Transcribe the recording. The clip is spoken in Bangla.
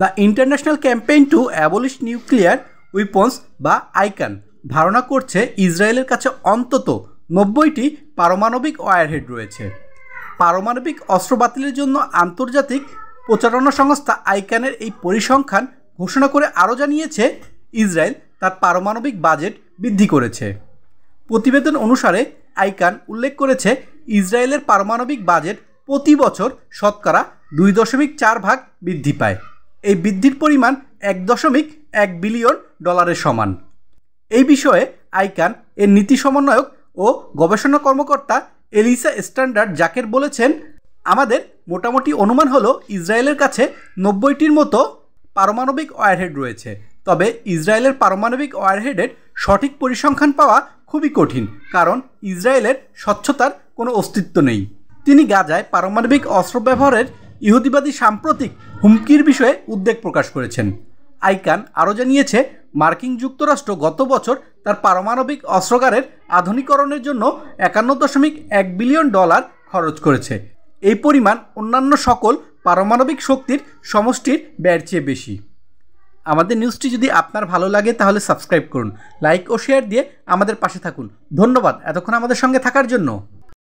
the International Campaign to Abolish Nuclear Weapons বা আইকান ধারণা করছে ইসরায়েলের কাছে অন্তত নব্বইটি পারমাণবিক ওয়ারহেড রয়েছে পারমাণবিক অস্ত্র বাতিলের জন্য আন্তর্জাতিক প্রচারণা সংস্থা আইকানের এই পরিসংখ্যান ঘোষণা করে আরও জানিয়েছে ইসরায়েল তার পারমাণবিক বাজেট বৃদ্ধি করেছে প্রতিবেদন অনুসারে আইকান উল্লেখ করেছে ইসরায়েলের পারমাণবিক বাজেট প্রতি বছর শতকরা দুই দশমিক চার ভাগ বৃদ্ধি পায় এই বৃদ্ধির পরিমাণ এক দশমিক এক বিলিয়ন ডলারের সমান এই বিষয়ে আইকান এর নীতি সমন্বয়ক ও গবেষণা কর্মকর্তা এলিসা স্ট্যান্ডার্ড জাকের বলেছেন আমাদের মোটামুটি অনুমান হলো ইসরায়েলের কাছে নব্বইটির মতো পারমাণবিক ওয়ারহেড রয়েছে তবে ইসরায়েলের পারমাণবিক ওয়ারহেডের সঠিক পরিসংখ্যান পাওয়া খুবই কঠিন কারণ ইসরায়েলের স্বচ্ছতার কোনো অস্তিত্ব নেই তিনি গাজায় পারমাণবিক অস্ত্র ব্যবহারের ইহুদিবাদী সাম্প্রতিক হুমকির বিষয়ে উদ্বেগ প্রকাশ করেছেন আইকান আরও জানিয়েছে মার্কিন যুক্তরাষ্ট্র গত বছর তার পারমাণবিক অস্ত্রগারের আধুনিকরণের জন্য একান্ন দশমিক এক বিলিয়ন ডলার খরচ করেছে এই পরিমাণ অন্যান্য সকল পারমাণবিক শক্তির সমষ্টির ব্যয়ের চেয়ে বেশি আমাদের নিউজটি যদি আপনার ভালো লাগে তাহলে সাবস্ক্রাইব করুন লাইক ও শেয়ার দিয়ে আমাদের পাশে থাকুন ধন্যবাদ এতক্ষণ আমাদের সঙ্গে থাকার জন্য